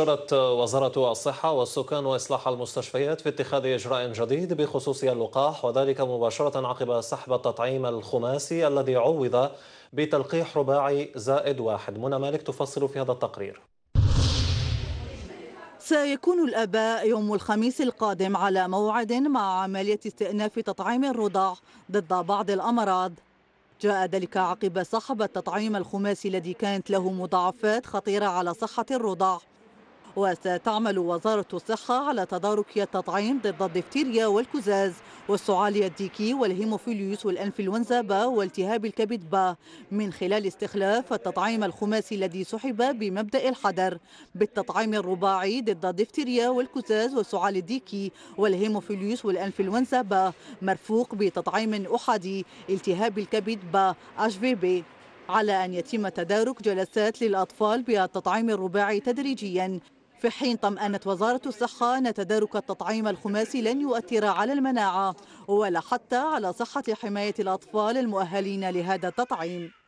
أشارت وزارة الصحة والسكان وإصلاح المستشفيات في اتخاذ إجراء جديد بخصوص اللقاح وذلك مباشرة عقب سحب التطعيم الخماسي الذي عوض بتلقيح رباعي زائد واحد منى مالك تفصل في هذا التقرير سيكون الآباء يوم الخميس القادم على موعد مع عملية استئناف تطعيم الرضع ضد بعض الأمراض جاء ذلك عقب سحب التطعيم الخماسي الذي كانت له مضاعفات خطيرة على صحة الرضع وستعمل وزارة الصحة على تدارك التطعيم ضد الدفتيريا والكزاز والسعالية الديكي والهيموفيليوس والأنفلونزا با والتهاب الكبد با من خلال استخلاف التطعيم الخماسي الذي سحب بمبدأ الحذر بالتطعيم الرباعي ضد الدفتيريا والكزاز والسعال الديكي والهيموفيليوس والأنفلونزا با مرفوق بتطعيم أحادي التهاب الكبد با اش بي بي على أن يتم تدارك جلسات للأطفال بالتطعيم الرباعي تدريجيا في حين طمأنت وزارة الصحة أن تدارك التطعيم الخماسي لن يؤثر على المناعة ولا حتى على صحة حماية الأطفال المؤهلين لهذا التطعيم